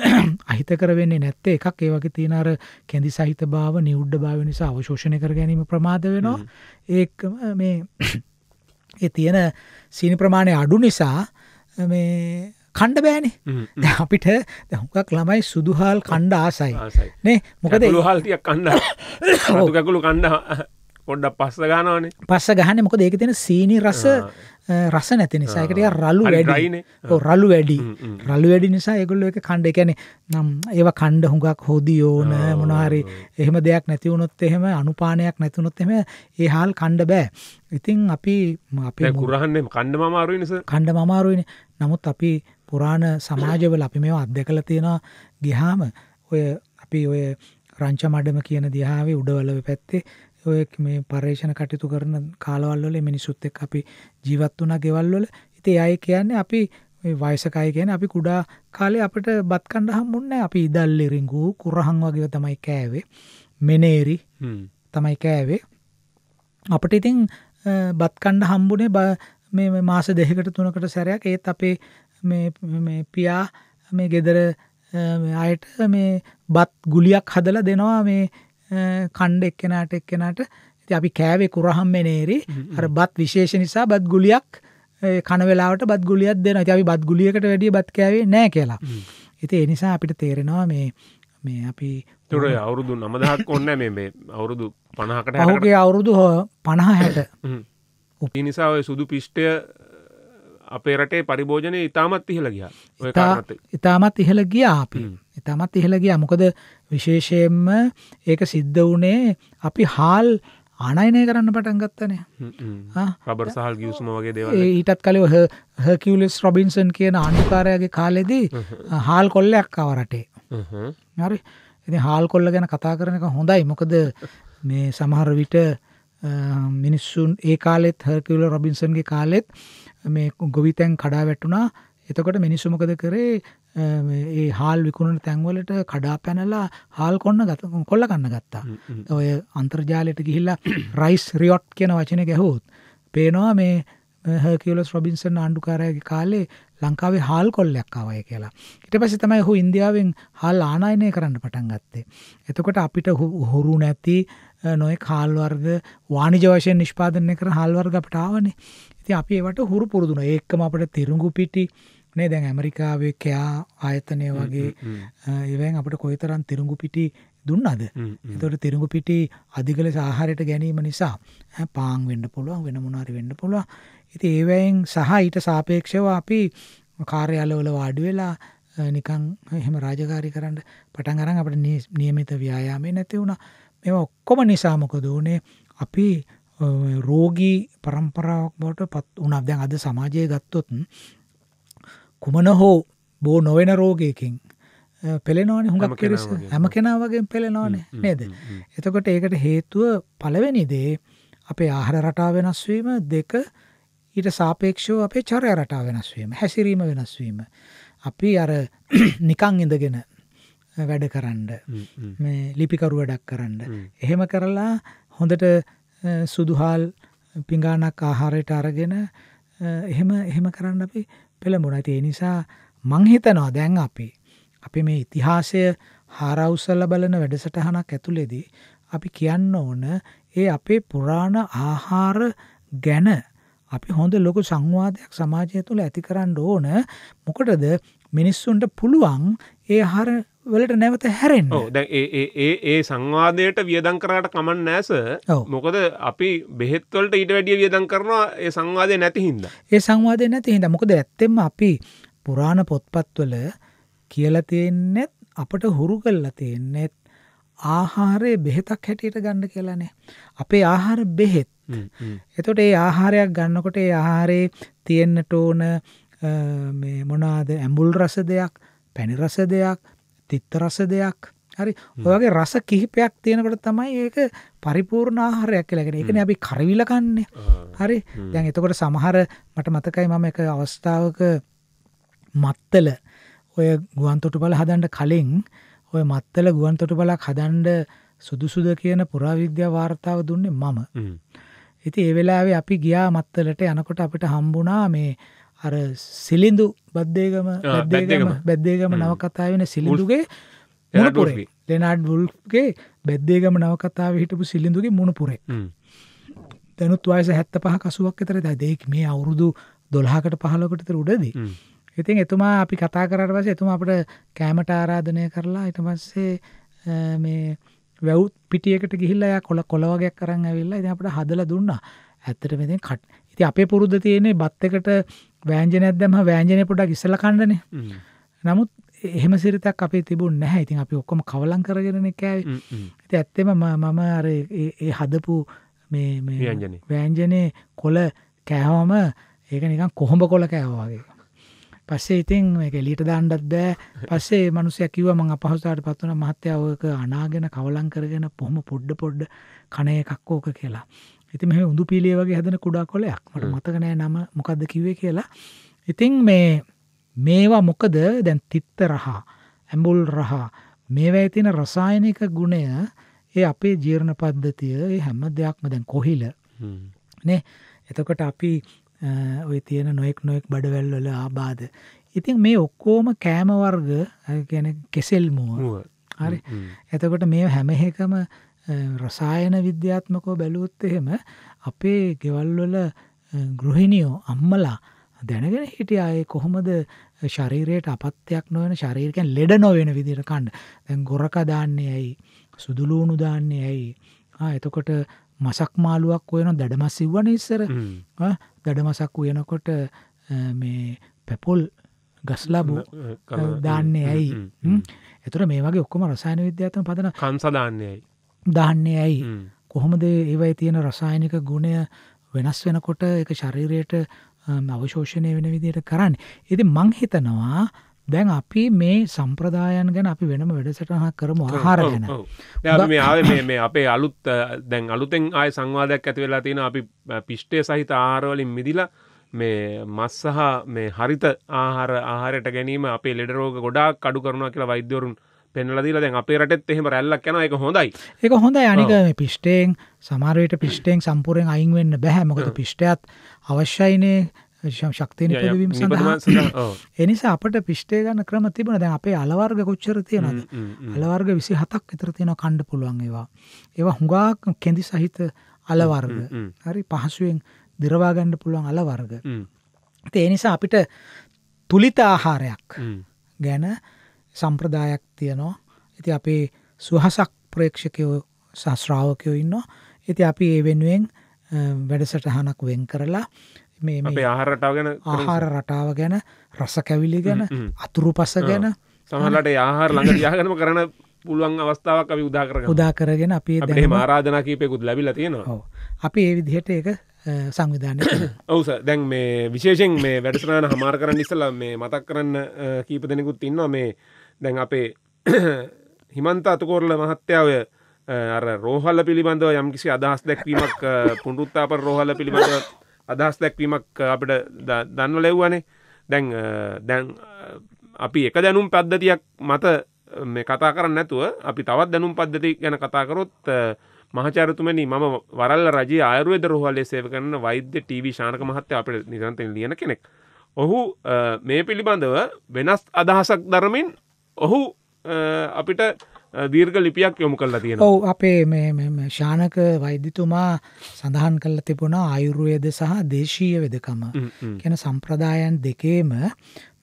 අහිතකර වෙන්නේ නැත්තේ එකක් ඒ වගේ තියෙන අර කැඳි සහිත භාව, නිවුඩ භාව නිසා අවශෝෂණය කර ගැනීම ප්‍රමාද වෙනවා. ඒකම මේ ඒ තියෙන සීනි ප්‍රමාණය අඩු නිසා මේ කණ්ඩ බෑනේ අපිට දැහුකක් ළමයි සුදුහාල් කණ්ඩ ආසයි නේ මොකද හල්තියක් කන්න ගැකුළු කණ්ඩ පොඩ්ඩ පස්ස ගානවානේ පස්ස ගහන මොකද ඒක තියෙන සීනි රස රස නැති නිසා එකට රල්ලු වැඩිනේ රලු වැඩි රලු වැඩි නිසා ඒගොල්ලෝ එක කණ්ඩ කියන්නේ නම් ඒව කණ්ඩ හුඟක් හොදි ඕන මොනවා හරි එහෙම දෙයක් නැති වුණොත් එහෙම අනුපානයක් නැති වුණොත් එහෙම ඒ හාල් කණ්ඩ බෑ. ඉතින් අපි අපි කුරහන්නේ කණ්ඩ මමාරුයි නිසා කණ්ඩ මමාරුයිනේ. නමුත් අපි පුරාණ සමාජවල අපි මේවා අත්දැකලා තියෙනවා ගියාම ඔය අපි ඔය රංච මඩම කියන දිහාවේ උඩවල පැත්තේ ඔය මේ පර්යේෂණ කටයුතු කරන කාලවල් වල මිනිසුත් එක්ක අපි ජීවත් වුණා ගෙවල් වල. ඉතින් අය කියන්නේ අපි මේ වයසක අය කියන්නේ අපි කුඩා කාලේ අපිට බත් කන්න හම්බුන්නේ අපි ඉදල්ලි රිංගු කුරහන් වගේ තමයි කෑවේ. මෙනේරි තමයි කෑවේ. අපිට ඉතින් බත් කන්න හම්බුනේ මේ මාස දෙකකට තුනකට සැරයක් ඒත් අපේ මේ පියා මේ ගෙදර අයට මේ බත් ගුලියක් හදල දෙනවා මේ කණ්ඩ එක්කෙනට එක්කෙනට අපි කෑවේ කුරහම් මෙනේරි අර බත් විශේෂ නිසා බත් ගුලියක් කනවෙලාට බත් ගුලියක් දෙන අපි බත් ගුලියකට වැඩිය බත් කෑවේ නෑ කියලා ඉති එනිසා අපිට තේරෙනවා මේ මේ අපි තුර අවුරුදු නමදහක් ඔන්න මේ අවුරුදු පණහකට හගේ අවුරුදු හෝ පණහ හැට උපි නිසා සුදු පිෂ්ටය අපේ රටේ පරිභෝජනය ඉතාමත් ඉහළ ගියා ඔය කාරණත් ඉතාමත් ඉහළ ගියා අපි ඉතාමත් ඉහළ ගියා මොකද විශේෂයෙන්ම ඒක සිද්ධ වුණේ අපි හාල් ආනයනය කරන්න පටන් ගත්තනය රබර් සහල් ගියසුම වගේ දේව ඊටත් කලව හකිවලිස් රොබින්සන් කියන අනිකාරයගේ කාලෙදී හාල් කොල්ලයක් අවරටේ හරි ඉති හාල් කොල්ල ගැන කතා කරන එක හොඳයි මොකද මේ සමහර විට මිනිස්සුන් ඒ කාලෙත් හර්කිවල රොබින්සන්ගේ කාලෙත් මේ ගොවිතැන් කඩා වැටුණා එතකොට මිනිස්සු මොකද කරේ ඒ හාල් විකුණන තැන්වලට කඩා පැනලා හාල් කොන්න ගත කොල්ල ගන්න ගත්තා. ඔය අන්තර්ජාලයට ගිහිල්ලා රයිස් රියොට් කියන වචනේ ගැහුවොත් පේනවා මේ හර්කියුලස් රොබින්සන් ආණ්ඩුකාරයාගේ කාලේ ලංකාවේ හාල් කොල්ලයක් ආවයි කියලා. ඊට පස්සේ තමයි ඔහු ඉන්දියාවෙන් හාල් ආනයනය කරන්න පටන් ගත්තේ. එතකොට අපිට හොරු නැති නොයෙක් හාල් වර්ග වාණිජ වශයෙන් නිෂ්පාදනය කරන හාල් වර්ග අපට ආවනේ. ඉතින් අපි ඒවට හුරු පුරුදුන ඒකම අපිට තිරුඟු පිටි නේ දැන් ඇමරිකාවේ කෑ ආයතනය වගේ ඒවෙන් අපිට කොයිතරම් තිරුඟු පිටි දුන්නද එතකොට තිරුඟු පිටි අධික ලෙස ආහාරයට ගැනීම නිසා පාන් වෙන්න පුළුවන් වෙන මොනාරි වෙන්න පුළුවන් ඉතින් ඒවයින් සහ ඊට සාපේක්ෂව අපි කාර්යාලවල වාඩි වෙලා නිකන් එහෙම රාජකාරී කරන්න පටන් අරන් අපිට නියමිත ව්‍යායාමේ නැති වුණා මේවා ඔක්කොම නිසා මොකද උනේ අපි රෝගී පරම්පරාවක් බවට පත් වනක් දැන් අද සමාජය ගත්තොත්න් කුමන හෝ බෝ නොවෙන රෝගයකින් පෙළෙනවානේ හුඟක් කිරිස හැම කෙනා වගේ පෙළෙනවානේ නේද එතකොට ඒකට හේතුව පළවෙනි දේ අපේ ආහාර රටා වෙනස්වීම දෙක ඊට සාපේක්ෂව අපේ චරය රටා වෙනස්වීම හැසිරීම වෙනස්වීම අපි අර නිකං ඉඳගෙන වැඩ කරන්න මේ ලිපිකරු වැඩක් කරන්න එහෙම කරලා හොඳට සුදුහාල් පිඟානක් ආහාරයට අරගෙන එහෙම එහෙම කරන්න අපි පෙළඹුණා. ඉතින් ඒ නිසා මං හිතනවා දැන් අපි අපි මේ ඉතිහාසය හාරවුසල බලන වැඩසටහනක් ඇතුළේදී අපි කියන්න ඕන ඒ අපේ පුරාණ ආහාර ගැන අපි හොඳ ලොකු සංවාදයක් සමාජය තුළ ඇති කරන්න ඕන මොකටද මිනිස්සුන්ට පුළුවන් ඒ හර වලට නැවත හැරෙන් ඒ ඒ සංවාදයට වියදං කරට කමන් නෑස මොකද අපි බෙහෙත්වලට ඊට වැඩිය වියදං කරනවා ඒ සංවාදය නැතිහින්ද ඒ සංවාදය නැතිහිද මොකද ඇත්තෙම අපි පුරාණ පොත්පත්වල කියලතියෙන්නෙත් අපට හුරු කල්ලා තියෙන්නෙත් ආහාරය බෙහෙතක් හැටියට ගන්න කියලානේ අපේ ආහාර බෙහෙත් එතොට ඒ ආහාරයක් ගන්නකොට ඒ ආහාරයේ තියෙන්න්නට ඕන මොනාද ඇඹුල් රස දෙයක් පැණිරස දෙයක් තිත්තරස දෙයක් හරි ඔයගේ රස කිහිපයක් තියෙනකට තමයි ඒක පරිපූර්ණ ආහාරයක් කියලාගෙන එකන අපි කරවිල කන්නේ හරි දැන් එතකොට සමහර මට මතකයි මම එක අවස්ථාවක මත්තල ඔය ගුවන්තොටු බල හදන්ඩ කලින් ඔය මත්තල ගුවන්තොටු බලක් හදන්ඩ සුදුසුද කියන පුරාවිද්‍යා වාර්තාව දුන්නේ මම. ඉති ඒ වෙලාවේ අපි ගියා මත්තලට යනකොට අපිට හම්බුනා මේ අර සිලිඳු බද්දේගම බැද්දේගම බැද්දේගම නවකතා වෙන සිලිඳුගේ මුණපුරේ ලෙනාඩ් වුල්ගේ බැද්දේගම නවකතාව හිටපු සිලිඳුගේ මුණපුරේ දැනුත් වයස හැත්ත පහ කසුවක් අතර දෙයක් මේ අවුරුදු දොළහකට පහලොකටතර උඩදී ඉතින් එතුමා අපි කතා කරට පස එතුම අපට කෑමට ආරාධනය කරලා ඉට පස්සේ මේ වැව් පිටියකට ගිහිල්ලා කොල කොළවගයක් කරන්න ඇවිල්ලා ඉතින් අපට හදලා දුන්නා ඇත්තට මෙතෙන් කට ඉතින් අපේ පුරුද්ද තියෙන්නේ බත් එකට වෑංජනයක් දැම්ම වෑංජනය පොඩක් ඉස්සල කණ්ඩනේ නමුත් එහෙම සිරිතක් අපේ තිබුණ නැහැ ඉතින් අපි ඔක්කොම කවලං කරගෙන කෑවේ ඉතින් ඇත්තෙම මම අර ඒ හදපු මේ මේ වෑංජනේ කොළ කෑවම ඒක නිකන් කොහොඹ කොළ කෑවා වගේ පස්සේ ඉතින් මේක එලීට දාන්නත් බෑ. පස්සේ මිනිස්සයා කිව්වා මං අපහසුතාවට පත් වුණා මහත්තයා ඔයක අනාගෙන කවලම් කරගෙන පොහොම පොඩ පොඩ කණ එකක් ඕක කියලා. ඉතින් මේ උඳු පීලිය වගේ හැදෙන කුඩා කොළයක් මට මතක නෑ නම මොකද්ද කිව්වේ කියලා. ඉතින් මේ මේවා මොකද දැන් තිත්ත රහ, ඇඹුල් රහ මේවායේ තියෙන රසායනික ගුණය ඒ අපේ ජීර්ණ පද්ධතිය ඒ හැම දෙයක්ම දැන් කොහිල නේ. එතකොට අපි ඔය තියෙන නොයෙක් නොයෙක් බඩවැල් වල ආබාධ. ඉතින් මේ ඔක්කොම කෑම වර්ග කියන්නේ කෙසෙල් මුව. හරි. එතකොට මේ හැම එකම රසායන විද්‍යාත්මකව බැලුවොත් එහෙම අපේ ගෙවල් වල ගෘහිණියෝ අම්මලා දැනගෙන හිටියා ඒ කොහොමද ශරීරයට අපත්‍යක් නොවන ශරීරකෙන් ලෙඩ නොවෙන විදිහට කන්න. දැන් ගොරක දාන්නේ ඇයි? සුදුලූණු දාන්නේ ඇයි? ආ එතකොට මසක් මාළුවක් වෙන දඩමස් ඉවවනේ ඉස්සර. ආ දඩමසක් වෙනකොට මේ පැපොල් ගස්ලාබු දාන්නේ ඇයි? එතකොට මේ වගේ ඔක්කොම රසායන විද්‍යාත්මක පදන කංශ දාන්නේ ඇයි? දාන්නේ ඇයි කොහොමද ඒවයි තියෙන රසායනික ගුණය වෙනස් වෙනකොට එක ශරීරයට අවශෝෂණය වෙන විදියට කරන්න එති මං හිතනවා දැන් අපි මේ සම්ප්‍රදායන් ගැන අපි වෙනම වැඩසටහ කරමු ආහාර ගැන මේ අපේ අලුත් දැන් අලුතෙන් ආය සංවාධයක් ඇති වෙලා තියෙන අපි පිෂ්ටය සහිත ආරවලින් මිදිලා මේ මස් සහ මේ හරිත ආහාර ආහාරයට ගැනීම අපේ ලෙඩරෝග ගොඩාක් අඩු කරනවා කියලා වෛද්‍යවරුන් පෙන්ලදීල දැන් අපේ රටත් එහෙම රැල්ලක් යන එක හොඳයි එක හොඳයි අනික පිෂ්ටයෙන් සමාරයට පිෂ්ටයෙන් සම්පූරෙන් අයින් වෙන්න බැහැමකද පිෂ්ටයත් අවශ්‍යයිනේ ශක්තියන පැවීම සඳහා එනිසා අපට පිෂ්ටේ ගන්න ක්‍රම තිබන දැන් අපේ අලවර්ග කොච්චර තියෙනද අලවර්ග විසි හතක් විතර තියෙන කණ්ඩ පුළුවන් ඒවා ඒවා හුඟාක් කෙදි සහිත අලවර්ග හරි පහසුවෙන් දිරවාගණ්ඩ පුළුවන් අලවර්ග ඒ නිසා අපිට තුළිත ආහාරයක් ගැන සම්ප්‍රදායක් තියෙනවා ඇති අපේ සුහසක් ප්‍රේක්ෂකයෝ සස්්‍රාවකයෝ ඉන්නවා ඇති අපි ඒ වෙනුවෙන් වැඩසටහනක් වෙන් කරලා මේ ආහාර රටාව ගැන ආහාර රටාව ගැන රස කැවිලි ගැන අතුරු පස ගැන සමහලට ආහාර ළඟ යාගනම කරන පුළුවන් අවස්ථාවක් අපි උදාකර උදා කරගෙන අපේ දැ මාරාධනා කීපයකුත් ලැබිල තියෙනවා අපි ඒ විදිහට ඒක සංවිධානය ඔවුස දැන් මේ විශේෂෙන් මේ වැඩසනාන හමාර කරන්න ඉස්සල මේ මතක් කරන්න කීප දෙනෙකුත් ඉන්නවා මේ දැන් අපේ හිමන්ත අතුකෝරල මහත්‍යාව අර රෝහල්ල පිළිබඳව යම්කිසි අදහස් දැක්වීමක් පුඩුත්තාප රෝහල්ල පිළිබඳව අදහස් දැක්වීමක් අපට දන්න ලැව්වනේ දැන් දැන් අපි එක දැනුම් පද්ධතියක් මත මේ කතා කරන්න නැතුව අපි තවත් දැනුම් පද්ධති ගැන කතාකරොත් මහචරතුමනි මම වරල්ල රජ ආයුවේද රෝහලේ සේව කරන වෛද්‍ය ටීවී ශානක මහත්ත අපට නිසන්තෙන් ලියන කෙනෙක් ඔහු මේ පිළිබඳව වෙනස් අදහසක් දරමින් ඔහු අපිට දීර්ග ලිපියක් යොමු කල්ලා තියෙන ඔව අපේ ශානක වෛද්‍යතුමා සඳහන් කල්ල තිබුණා අයුරුවේද සහ දේශීය වෙදකම ගැන සම්ප්‍රදායන් දෙකේම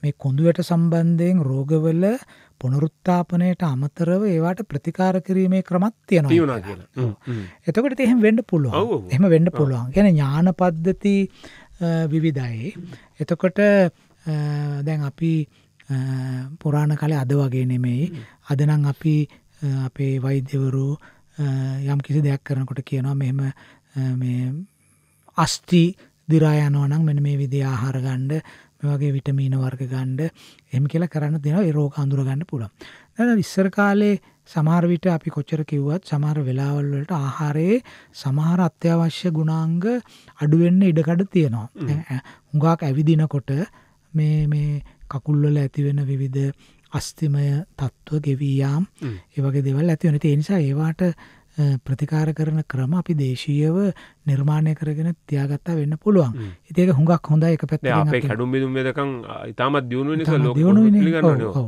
මේ කොඳුවට සම්බන්ධයෙන් රෝගවල පොනරුත්තාපනයට අමතරව ඒවාට ප්‍රතිකාර කිරීමේ ක්‍රමත් තියෙනවා එතකට එහෙම වඩ පුළුව එම වඩ පුළුවන් ගැන ඥාන පද්ධති විවිධයි එතකොට දැන් අපි පුරාණ කලේ අද වගේ නෙමෙයි. අද නම් අපි අපේ වෛද්‍යවරු යම් කිසි දෙයක් කරනකොට කියනවා මෙහෙම මේ අස්ති දිරා යනවා නම් මෙන්න මේ විදිහේ ආහාර ගන්න මේ වගේ විටමීන වර්ග ගන්න එහෙම කියලා කරන්න දෙනවා ඒ රෝග අඳුර ගන්න පුළුවන්. දැන් ඉස්සර කාලේ සමහර විට අපි කොච්චර කිව්වත් සමහර වෙලාවල් වලට ආහාරයේ සමහර අත්‍යවශ්‍ය ගුණාංග අඩු වෙන්න ඉඩකඩ තියෙනවා. හුඟක් ඇවිදිනකොට මේ මේ කකුල්වල ඇතිවෙන විවිධ අස්තිමය තත්ත්ව ගෙවීයාම් ඒ වගේ දෙවල් ඇති වෙන ඒ නිසා ඒවාට ප්‍රතිකාර කරන ක්‍රම අපි දේශීයව නිර්මාණය කරගෙන තියාගත්තා වෙන්න පුළුවන් ඉතික හුඟක් හොඳ එක පැත් හැඩුම් බිදුම් වෙදකම් ඉතාමත් දියුණු නිසා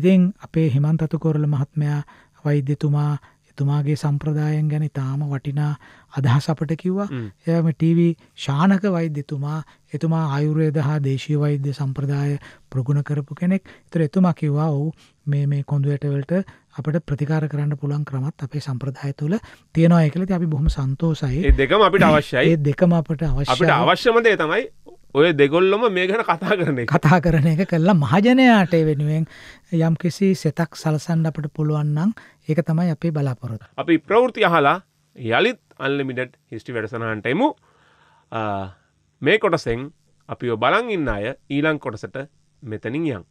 ඉතින් අපේ හිමන්තතු කොරල මහත්මයා වෛද්‍යතුමා එතුමාගේ සම්ප්‍රදායන් ගැන තාම වටිනා අදහස අපට කිව්වා. එයාම ටීවී ශානක වෛද්‍යතුමා එතුමා ආයුර්වේද හා දේශීය වෛද්‍ය සම්ප්‍රදාය ප්‍රගුණ කරපු කෙනෙක්. ඒතර එතුමා කිව්වා ඔව් මේ මේ කොඳුයට වලට අපට ප්‍රතිකාර කරන්න පුළුවන් ක්‍රමත් අපේ සම්ප්‍රදාය තුළ තියෙනවා කියලා ඉතින් අපි බොහොම සන්තෝසයි. ඒ දෙකම අපිට අවශ්‍යයි. ඒ දෙකම අපට අවශ්‍යයි. අපිට අවශ්‍යම දේ තමයි ඔය දෙගොල්ලොම මේ ගැන කතා කරන කතා කරන එක කල්ලා මහජනයාට වෙනුවෙන් යම් කිසි සෙතක් සලසන්න අපට පුළුවන්නම් ඒක තමයි අපේ බලාපොරොත්. අපි ප්‍රවෘති අහලා යළිත් අල්ලිමිඩට් හිස්ටි වැඩසනහන්ට එමු මේ කොටසෙන් අපි බලන් ඉන්න අය ඊලං කොටසට මෙතනින් යම්.